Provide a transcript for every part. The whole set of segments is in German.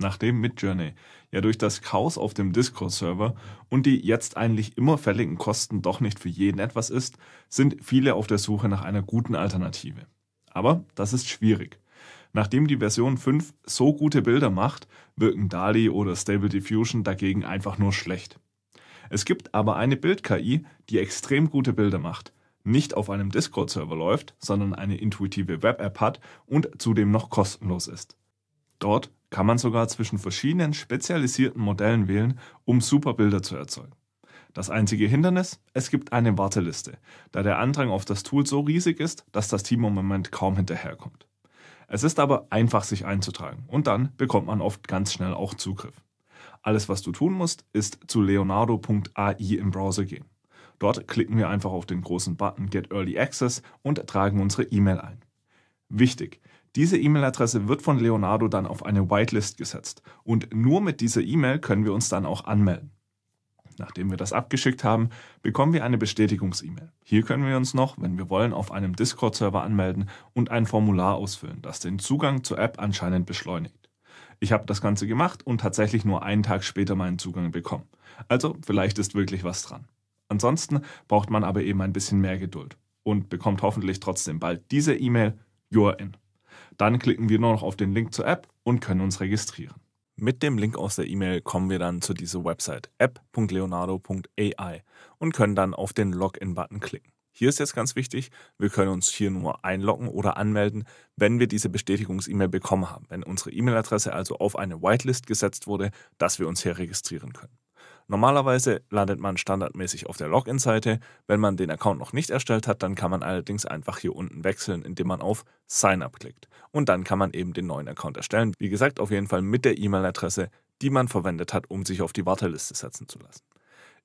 nachdem Midjourney ja durch das Chaos auf dem Discord-Server und die jetzt eigentlich immer fälligen Kosten doch nicht für jeden etwas ist, sind viele auf der Suche nach einer guten Alternative. Aber das ist schwierig. Nachdem die Version 5 so gute Bilder macht, wirken DALI oder Stable Diffusion dagegen einfach nur schlecht. Es gibt aber eine Bild-KI, die extrem gute Bilder macht, nicht auf einem Discord-Server läuft, sondern eine intuitive Web-App hat und zudem noch kostenlos ist. Dort kann man sogar zwischen verschiedenen spezialisierten Modellen wählen, um super Bilder zu erzeugen. Das einzige Hindernis, es gibt eine Warteliste, da der Andrang auf das Tool so riesig ist, dass das Team im Moment kaum hinterherkommt. Es ist aber einfach, sich einzutragen und dann bekommt man oft ganz schnell auch Zugriff. Alles, was du tun musst, ist zu leonardo.ai im Browser gehen. Dort klicken wir einfach auf den großen Button Get Early Access und tragen unsere E-Mail ein. Wichtig, diese E-Mail-Adresse wird von Leonardo dann auf eine Whitelist gesetzt und nur mit dieser E-Mail können wir uns dann auch anmelden. Nachdem wir das abgeschickt haben, bekommen wir eine Bestätigungs-E-Mail. Hier können wir uns noch, wenn wir wollen, auf einem Discord-Server anmelden und ein Formular ausfüllen, das den Zugang zur App anscheinend beschleunigt. Ich habe das Ganze gemacht und tatsächlich nur einen Tag später meinen Zugang bekommen. Also vielleicht ist wirklich was dran. Ansonsten braucht man aber eben ein bisschen mehr Geduld und bekommt hoffentlich trotzdem bald diese E-Mail, You're in. Dann klicken wir nur noch auf den Link zur App und können uns registrieren. Mit dem Link aus der E-Mail kommen wir dann zu dieser Website app.leonardo.ai und können dann auf den Login-Button klicken. Hier ist jetzt ganz wichtig, wir können uns hier nur einloggen oder anmelden, wenn wir diese Bestätigungs-E-Mail bekommen haben, wenn unsere E-Mail-Adresse also auf eine Whitelist gesetzt wurde, dass wir uns hier registrieren können. Normalerweise landet man standardmäßig auf der Login-Seite. Wenn man den Account noch nicht erstellt hat, dann kann man allerdings einfach hier unten wechseln, indem man auf Sign Up klickt. Und dann kann man eben den neuen Account erstellen. Wie gesagt, auf jeden Fall mit der E-Mail-Adresse, die man verwendet hat, um sich auf die Warteliste setzen zu lassen.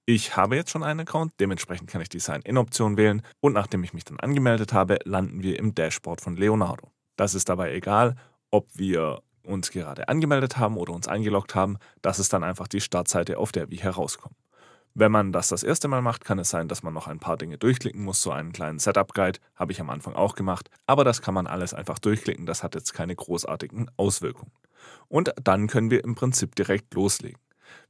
Ich habe jetzt schon einen Account, dementsprechend kann ich die Sign-In-Option wählen und nachdem ich mich dann angemeldet habe, landen wir im Dashboard von Leonardo. Das ist dabei egal, ob wir uns gerade angemeldet haben oder uns eingeloggt haben. Das ist dann einfach die Startseite, auf der wir herauskommen. Wenn man das das erste Mal macht, kann es sein, dass man noch ein paar Dinge durchklicken muss, so einen kleinen Setup-Guide habe ich am Anfang auch gemacht, aber das kann man alles einfach durchklicken, das hat jetzt keine großartigen Auswirkungen. Und dann können wir im Prinzip direkt loslegen.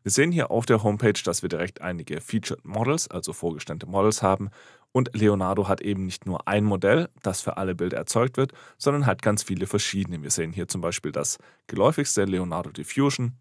Wir sehen hier auf der Homepage, dass wir direkt einige Featured Models, also vorgestellte Models haben. Und Leonardo hat eben nicht nur ein Modell, das für alle Bilder erzeugt wird, sondern hat ganz viele verschiedene. Wir sehen hier zum Beispiel das geläufigste Leonardo Diffusion,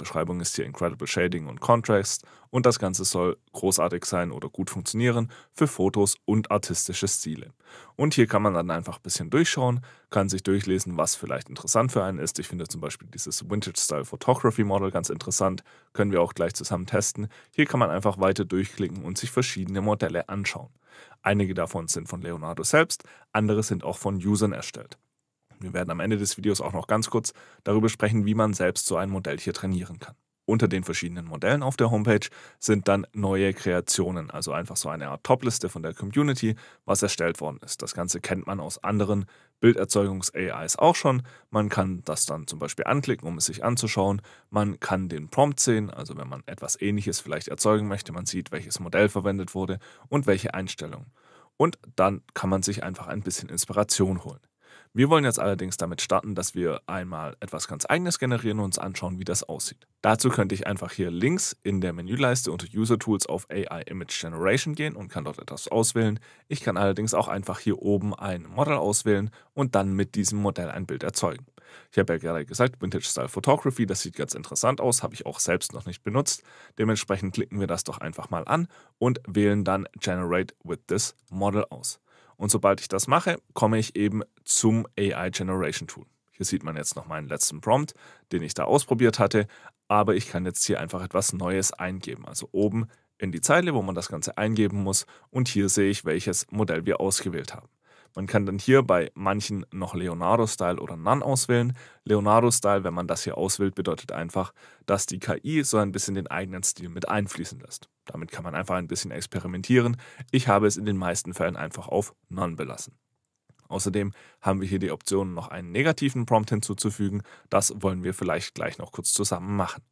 Beschreibung ist hier Incredible Shading und Contrast und das Ganze soll großartig sein oder gut funktionieren für Fotos und artistische Stile. Und hier kann man dann einfach ein bisschen durchschauen, kann sich durchlesen, was vielleicht interessant für einen ist. Ich finde zum Beispiel dieses Vintage Style Photography Model ganz interessant, können wir auch gleich zusammen testen. Hier kann man einfach weiter durchklicken und sich verschiedene Modelle anschauen. Einige davon sind von Leonardo selbst, andere sind auch von Usern erstellt. Wir werden am Ende des Videos auch noch ganz kurz darüber sprechen, wie man selbst so ein Modell hier trainieren kann. Unter den verschiedenen Modellen auf der Homepage sind dann neue Kreationen, also einfach so eine Art Topliste von der Community, was erstellt worden ist. Das Ganze kennt man aus anderen Bilderzeugungs-AIs auch schon. Man kann das dann zum Beispiel anklicken, um es sich anzuschauen. Man kann den Prompt sehen, also wenn man etwas Ähnliches vielleicht erzeugen möchte, man sieht, welches Modell verwendet wurde und welche Einstellungen. Und dann kann man sich einfach ein bisschen Inspiration holen. Wir wollen jetzt allerdings damit starten, dass wir einmal etwas ganz eigenes generieren und uns anschauen, wie das aussieht. Dazu könnte ich einfach hier links in der Menüleiste unter User Tools auf AI Image Generation gehen und kann dort etwas auswählen. Ich kann allerdings auch einfach hier oben ein Model auswählen und dann mit diesem Modell ein Bild erzeugen. Ich habe ja gerade gesagt, Vintage Style Photography, das sieht ganz interessant aus, habe ich auch selbst noch nicht benutzt. Dementsprechend klicken wir das doch einfach mal an und wählen dann Generate with this Model aus. Und sobald ich das mache, komme ich eben zum AI Generation Tool. Hier sieht man jetzt noch meinen letzten Prompt, den ich da ausprobiert hatte, aber ich kann jetzt hier einfach etwas Neues eingeben. Also oben in die Zeile, wo man das Ganze eingeben muss und hier sehe ich, welches Modell wir ausgewählt haben. Man kann dann hier bei manchen noch Leonardo-Style oder None auswählen. Leonardo-Style, wenn man das hier auswählt, bedeutet einfach, dass die KI so ein bisschen den eigenen Stil mit einfließen lässt. Damit kann man einfach ein bisschen experimentieren. Ich habe es in den meisten Fällen einfach auf None belassen. Außerdem haben wir hier die Option, noch einen negativen Prompt hinzuzufügen. Das wollen wir vielleicht gleich noch kurz zusammen machen.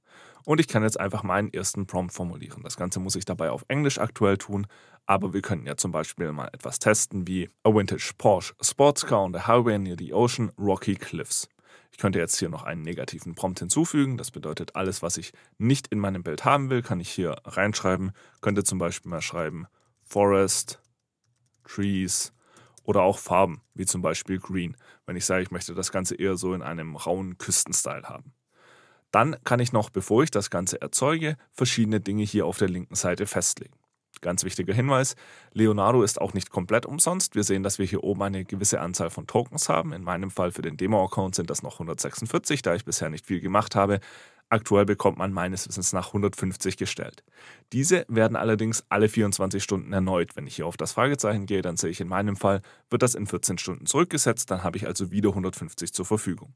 Und ich kann jetzt einfach meinen ersten Prompt formulieren. Das Ganze muss ich dabei auf Englisch aktuell tun, aber wir können ja zum Beispiel mal etwas testen wie A Vintage Porsche Sports Car on the Highway Near the Ocean, Rocky Cliffs. Ich könnte jetzt hier noch einen negativen Prompt hinzufügen. Das bedeutet, alles, was ich nicht in meinem Bild haben will, kann ich hier reinschreiben. Könnte zum Beispiel mal schreiben Forest, Trees oder auch Farben, wie zum Beispiel Green, wenn ich sage, ich möchte das Ganze eher so in einem rauen Küstenstyle haben. Dann kann ich noch, bevor ich das Ganze erzeuge, verschiedene Dinge hier auf der linken Seite festlegen. Ganz wichtiger Hinweis, Leonardo ist auch nicht komplett umsonst. Wir sehen, dass wir hier oben eine gewisse Anzahl von Tokens haben. In meinem Fall für den Demo-Account sind das noch 146, da ich bisher nicht viel gemacht habe. Aktuell bekommt man meines Wissens nach 150 gestellt. Diese werden allerdings alle 24 Stunden erneut. Wenn ich hier auf das Fragezeichen gehe, dann sehe ich in meinem Fall, wird das in 14 Stunden zurückgesetzt, dann habe ich also wieder 150 zur Verfügung.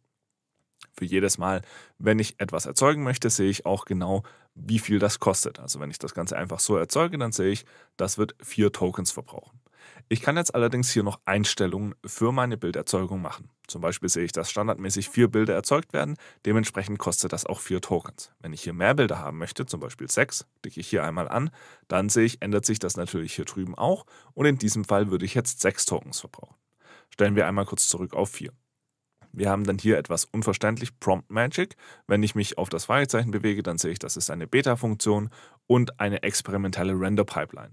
Für jedes Mal, wenn ich etwas erzeugen möchte, sehe ich auch genau, wie viel das kostet. Also wenn ich das Ganze einfach so erzeuge, dann sehe ich, das wird vier Tokens verbrauchen. Ich kann jetzt allerdings hier noch Einstellungen für meine Bilderzeugung machen. Zum Beispiel sehe ich, dass standardmäßig vier Bilder erzeugt werden, dementsprechend kostet das auch vier Tokens. Wenn ich hier mehr Bilder haben möchte, zum Beispiel sechs, klicke ich hier einmal an, dann sehe ich, ändert sich das natürlich hier drüben auch und in diesem Fall würde ich jetzt sechs Tokens verbrauchen. Stellen wir einmal kurz zurück auf vier. Wir haben dann hier etwas unverständlich Prompt Magic. Wenn ich mich auf das Fragezeichen bewege, dann sehe ich, das ist eine Beta-Funktion und eine experimentelle Render-Pipeline,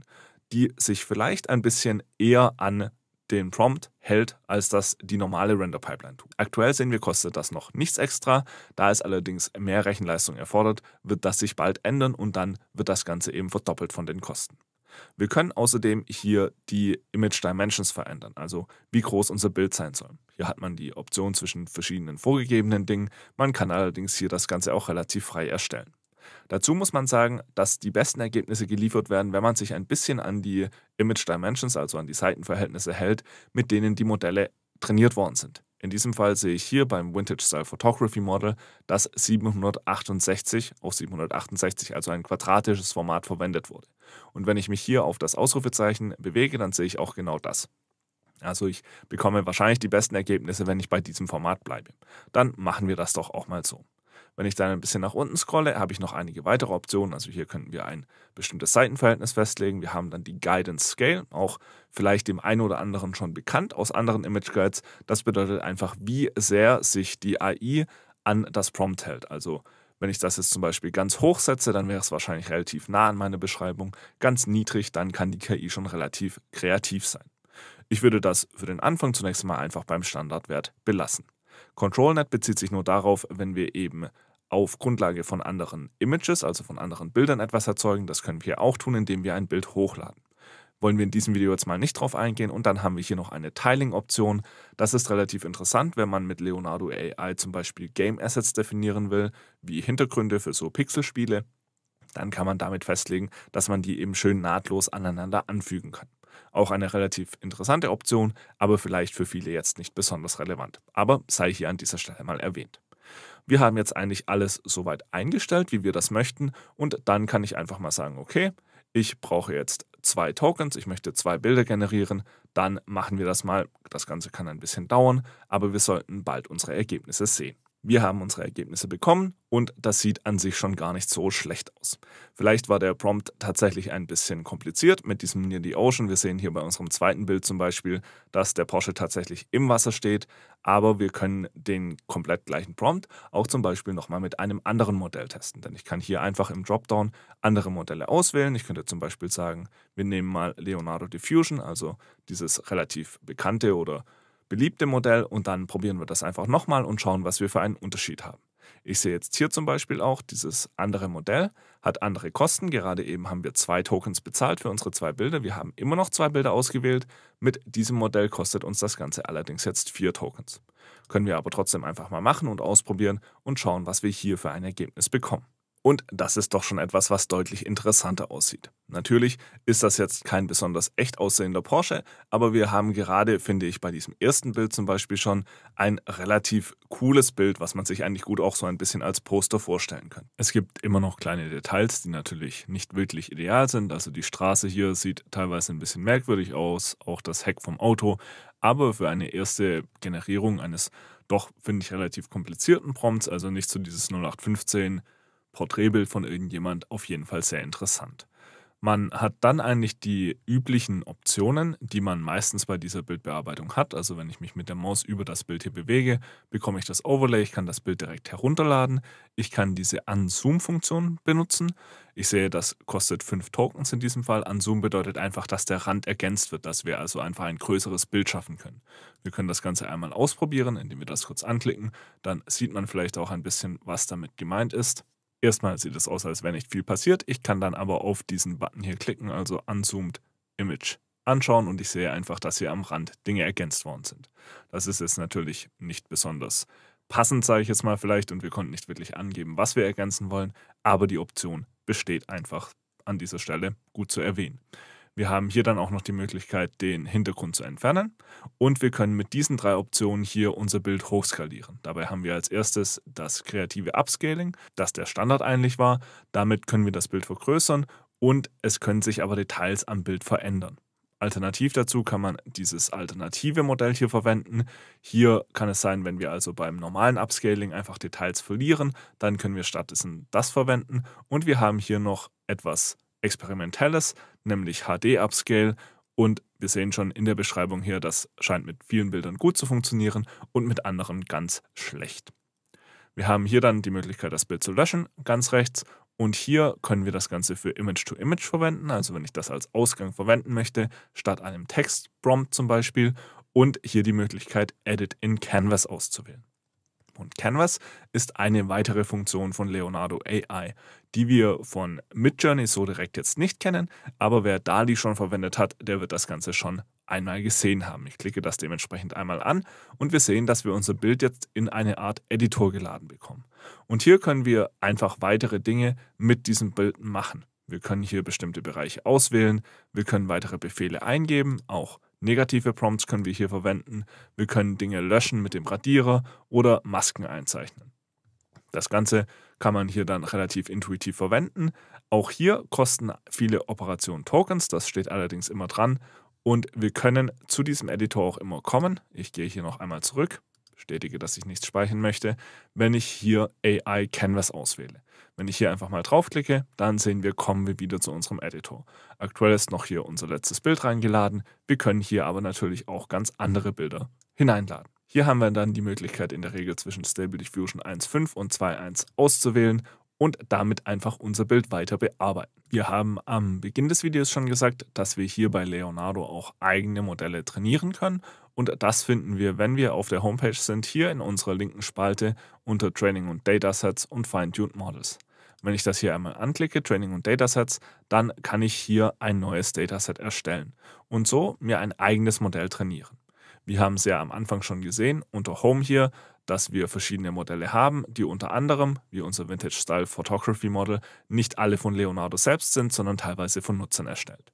die sich vielleicht ein bisschen eher an den Prompt hält, als das die normale Render-Pipeline tut. Aktuell sehen wir, kostet das noch nichts extra. Da es allerdings mehr Rechenleistung erfordert, wird das sich bald ändern und dann wird das Ganze eben verdoppelt von den Kosten. Wir können außerdem hier die Image Dimensions verändern, also wie groß unser Bild sein soll. Hier hat man die Option zwischen verschiedenen vorgegebenen Dingen. Man kann allerdings hier das Ganze auch relativ frei erstellen. Dazu muss man sagen, dass die besten Ergebnisse geliefert werden, wenn man sich ein bisschen an die Image Dimensions, also an die Seitenverhältnisse hält, mit denen die Modelle trainiert worden sind. In diesem Fall sehe ich hier beim Vintage Style Photography Model, dass 768 auf 768, also ein quadratisches Format, verwendet wurde. Und wenn ich mich hier auf das Ausrufezeichen bewege, dann sehe ich auch genau das. Also ich bekomme wahrscheinlich die besten Ergebnisse, wenn ich bei diesem Format bleibe. Dann machen wir das doch auch mal so. Wenn ich dann ein bisschen nach unten scrolle, habe ich noch einige weitere Optionen. Also hier könnten wir ein bestimmtes Seitenverhältnis festlegen. Wir haben dann die Guidance Scale, auch vielleicht dem einen oder anderen schon bekannt aus anderen Image Guides. Das bedeutet einfach, wie sehr sich die AI an das Prompt hält. Also wenn ich das jetzt zum Beispiel ganz hoch setze, dann wäre es wahrscheinlich relativ nah an meine Beschreibung. Ganz niedrig, dann kann die KI schon relativ kreativ sein. Ich würde das für den Anfang zunächst mal einfach beim Standardwert belassen. ControlNet bezieht sich nur darauf, wenn wir eben auf Grundlage von anderen Images, also von anderen Bildern etwas erzeugen. Das können wir auch tun, indem wir ein Bild hochladen. Wollen wir in diesem Video jetzt mal nicht drauf eingehen und dann haben wir hier noch eine Tiling-Option. Das ist relativ interessant, wenn man mit Leonardo AI zum Beispiel Game Assets definieren will, wie Hintergründe für so Pixelspiele. Dann kann man damit festlegen, dass man die eben schön nahtlos aneinander anfügen kann. Auch eine relativ interessante Option, aber vielleicht für viele jetzt nicht besonders relevant. Aber sei hier an dieser Stelle mal erwähnt wir haben jetzt eigentlich alles soweit eingestellt, wie wir das möchten. Und dann kann ich einfach mal sagen, okay, ich brauche jetzt zwei Tokens, ich möchte zwei Bilder generieren, dann machen wir das mal. Das Ganze kann ein bisschen dauern, aber wir sollten bald unsere Ergebnisse sehen. Wir haben unsere Ergebnisse bekommen und das sieht an sich schon gar nicht so schlecht aus. Vielleicht war der Prompt tatsächlich ein bisschen kompliziert mit diesem Near the Ocean. Wir sehen hier bei unserem zweiten Bild zum Beispiel, dass der Porsche tatsächlich im Wasser steht, aber wir können den komplett gleichen Prompt auch zum Beispiel nochmal mit einem anderen Modell testen. Denn ich kann hier einfach im Dropdown andere Modelle auswählen. Ich könnte zum Beispiel sagen, wir nehmen mal Leonardo Diffusion, also dieses relativ bekannte oder beliebte Modell und dann probieren wir das einfach nochmal und schauen, was wir für einen Unterschied haben. Ich sehe jetzt hier zum Beispiel auch, dieses andere Modell hat andere Kosten. Gerade eben haben wir zwei Tokens bezahlt für unsere zwei Bilder. Wir haben immer noch zwei Bilder ausgewählt. Mit diesem Modell kostet uns das Ganze allerdings jetzt vier Tokens. Können wir aber trotzdem einfach mal machen und ausprobieren und schauen, was wir hier für ein Ergebnis bekommen. Und das ist doch schon etwas, was deutlich interessanter aussieht. Natürlich ist das jetzt kein besonders echt aussehender Porsche, aber wir haben gerade, finde ich, bei diesem ersten Bild zum Beispiel schon ein relativ cooles Bild, was man sich eigentlich gut auch so ein bisschen als Poster vorstellen kann. Es gibt immer noch kleine Details, die natürlich nicht wirklich ideal sind. Also die Straße hier sieht teilweise ein bisschen merkwürdig aus, auch das Heck vom Auto. Aber für eine erste Generierung eines doch, finde ich, relativ komplizierten Prompts, also nicht so dieses 0815 Porträtbild von irgendjemand auf jeden Fall sehr interessant. Man hat dann eigentlich die üblichen Optionen, die man meistens bei dieser Bildbearbeitung hat. Also wenn ich mich mit der Maus über das Bild hier bewege, bekomme ich das Overlay, ich kann das Bild direkt herunterladen. Ich kann diese Unzoom-Funktion benutzen. Ich sehe, das kostet 5 Tokens in diesem Fall. Unzoom bedeutet einfach, dass der Rand ergänzt wird, dass wir also einfach ein größeres Bild schaffen können. Wir können das Ganze einmal ausprobieren, indem wir das kurz anklicken. Dann sieht man vielleicht auch ein bisschen, was damit gemeint ist. Erstmal sieht es aus, als wäre nicht viel passiert. Ich kann dann aber auf diesen Button hier klicken, also Unzoomed Image anschauen und ich sehe einfach, dass hier am Rand Dinge ergänzt worden sind. Das ist jetzt natürlich nicht besonders passend, sage ich jetzt mal vielleicht, und wir konnten nicht wirklich angeben, was wir ergänzen wollen, aber die Option besteht einfach an dieser Stelle gut zu erwähnen. Wir haben hier dann auch noch die Möglichkeit, den Hintergrund zu entfernen und wir können mit diesen drei Optionen hier unser Bild hochskalieren. Dabei haben wir als erstes das kreative Upscaling, das der Standard eigentlich war. Damit können wir das Bild vergrößern und es können sich aber Details am Bild verändern. Alternativ dazu kann man dieses alternative Modell hier verwenden. Hier kann es sein, wenn wir also beim normalen Upscaling einfach Details verlieren, dann können wir stattdessen das verwenden und wir haben hier noch etwas Experimentelles, nämlich HD-Upscale. Und wir sehen schon in der Beschreibung hier, das scheint mit vielen Bildern gut zu funktionieren und mit anderen ganz schlecht. Wir haben hier dann die Möglichkeit, das Bild zu löschen, ganz rechts. Und hier können wir das Ganze für Image-to-Image -Image verwenden, also wenn ich das als Ausgang verwenden möchte, statt einem Text-Prompt zum Beispiel. Und hier die Möglichkeit, Edit in Canvas auszuwählen. Und Canvas ist eine weitere Funktion von Leonardo AI, die wir von Midjourney so direkt jetzt nicht kennen, aber wer DALI schon verwendet hat, der wird das Ganze schon einmal gesehen haben. Ich klicke das dementsprechend einmal an und wir sehen, dass wir unser Bild jetzt in eine Art Editor geladen bekommen. Und hier können wir einfach weitere Dinge mit diesem Bild machen. Wir können hier bestimmte Bereiche auswählen, wir können weitere Befehle eingeben, auch Negative Prompts können wir hier verwenden. Wir können Dinge löschen mit dem Radierer oder Masken einzeichnen. Das Ganze kann man hier dann relativ intuitiv verwenden. Auch hier kosten viele Operationen Tokens, das steht allerdings immer dran. Und wir können zu diesem Editor auch immer kommen. Ich gehe hier noch einmal zurück bestätige, dass ich nichts speichern möchte, wenn ich hier AI Canvas auswähle. Wenn ich hier einfach mal draufklicke, dann sehen wir, kommen wir wieder zu unserem Editor. Aktuell ist noch hier unser letztes Bild reingeladen. Wir können hier aber natürlich auch ganz andere Bilder hineinladen. Hier haben wir dann die Möglichkeit, in der Regel zwischen Stable Diffusion 1.5 und 2.1 auszuwählen und damit einfach unser Bild weiter bearbeiten. Wir haben am Beginn des Videos schon gesagt, dass wir hier bei Leonardo auch eigene Modelle trainieren können und das finden wir, wenn wir auf der Homepage sind, hier in unserer linken Spalte unter Training und Datasets und Fine-Tuned Models. Wenn ich das hier einmal anklicke, Training und Datasets, dann kann ich hier ein neues Dataset erstellen und so mir ein eigenes Modell trainieren. Wir haben es ja am Anfang schon gesehen, unter Home hier dass wir verschiedene Modelle haben, die unter anderem, wie unser Vintage Style Photography Model, nicht alle von Leonardo selbst sind, sondern teilweise von Nutzern erstellt.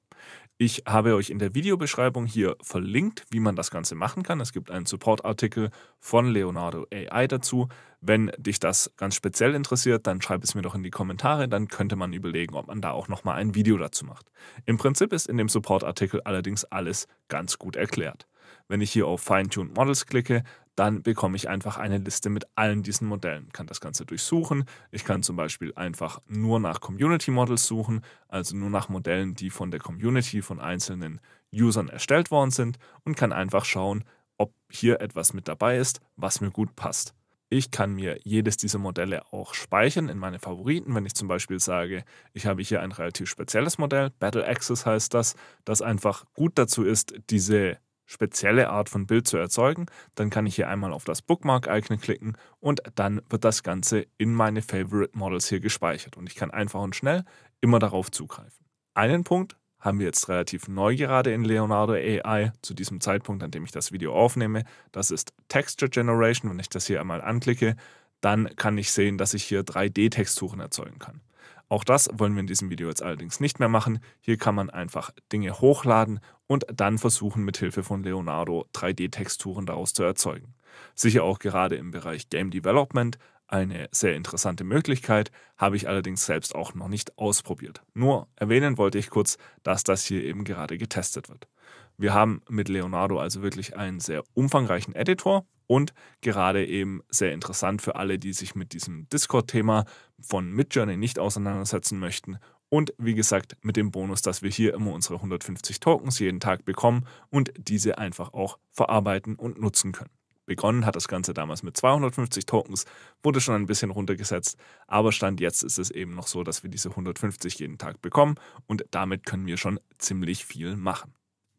Ich habe euch in der Videobeschreibung hier verlinkt, wie man das Ganze machen kann. Es gibt einen Supportartikel von Leonardo AI dazu. Wenn dich das ganz speziell interessiert, dann schreib es mir doch in die Kommentare, dann könnte man überlegen, ob man da auch nochmal ein Video dazu macht. Im Prinzip ist in dem Supportartikel allerdings alles ganz gut erklärt. Wenn ich hier auf Fine-Tuned Models klicke, dann bekomme ich einfach eine Liste mit allen diesen Modellen, kann das Ganze durchsuchen. Ich kann zum Beispiel einfach nur nach Community Models suchen, also nur nach Modellen, die von der Community, von einzelnen Usern erstellt worden sind und kann einfach schauen, ob hier etwas mit dabei ist, was mir gut passt. Ich kann mir jedes dieser Modelle auch speichern in meine Favoriten, wenn ich zum Beispiel sage, ich habe hier ein relativ spezielles Modell, Battle Access heißt das, das einfach gut dazu ist, diese spezielle Art von Bild zu erzeugen, dann kann ich hier einmal auf das Bookmark-Icon klicken und dann wird das Ganze in meine Favorite Models hier gespeichert und ich kann einfach und schnell immer darauf zugreifen. Einen Punkt haben wir jetzt relativ neu gerade in Leonardo AI, zu diesem Zeitpunkt, an dem ich das Video aufnehme, das ist Texture Generation. Wenn ich das hier einmal anklicke, dann kann ich sehen, dass ich hier 3D-Texturen erzeugen kann. Auch das wollen wir in diesem Video jetzt allerdings nicht mehr machen. Hier kann man einfach Dinge hochladen und dann versuchen, mit Hilfe von Leonardo 3D-Texturen daraus zu erzeugen. Sicher auch gerade im Bereich Game Development eine sehr interessante Möglichkeit, habe ich allerdings selbst auch noch nicht ausprobiert. Nur erwähnen wollte ich kurz, dass das hier eben gerade getestet wird. Wir haben mit Leonardo also wirklich einen sehr umfangreichen Editor und gerade eben sehr interessant für alle, die sich mit diesem Discord-Thema von Midjourney nicht auseinandersetzen möchten. Und wie gesagt, mit dem Bonus, dass wir hier immer unsere 150 Tokens jeden Tag bekommen und diese einfach auch verarbeiten und nutzen können. Begonnen hat das Ganze damals mit 250 Tokens, wurde schon ein bisschen runtergesetzt, aber Stand jetzt ist es eben noch so, dass wir diese 150 jeden Tag bekommen und damit können wir schon ziemlich viel machen.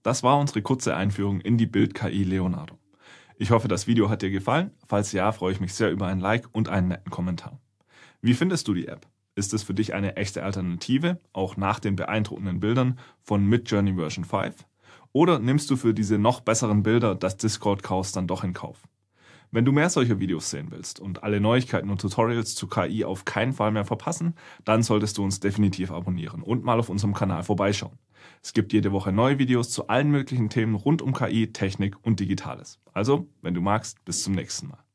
Das war unsere kurze Einführung in die Bild-KI Leonardo. Ich hoffe, das Video hat dir gefallen. Falls ja, freue ich mich sehr über ein Like und einen netten Kommentar. Wie findest du die App? Ist es für dich eine echte Alternative, auch nach den beeindruckenden Bildern von Midjourney Version 5? Oder nimmst du für diese noch besseren Bilder das Discord-Chaos dann doch in Kauf? Wenn du mehr solcher Videos sehen willst und alle Neuigkeiten und Tutorials zu KI auf keinen Fall mehr verpassen, dann solltest du uns definitiv abonnieren und mal auf unserem Kanal vorbeischauen. Es gibt jede Woche neue Videos zu allen möglichen Themen rund um KI, Technik und Digitales. Also, wenn du magst, bis zum nächsten Mal.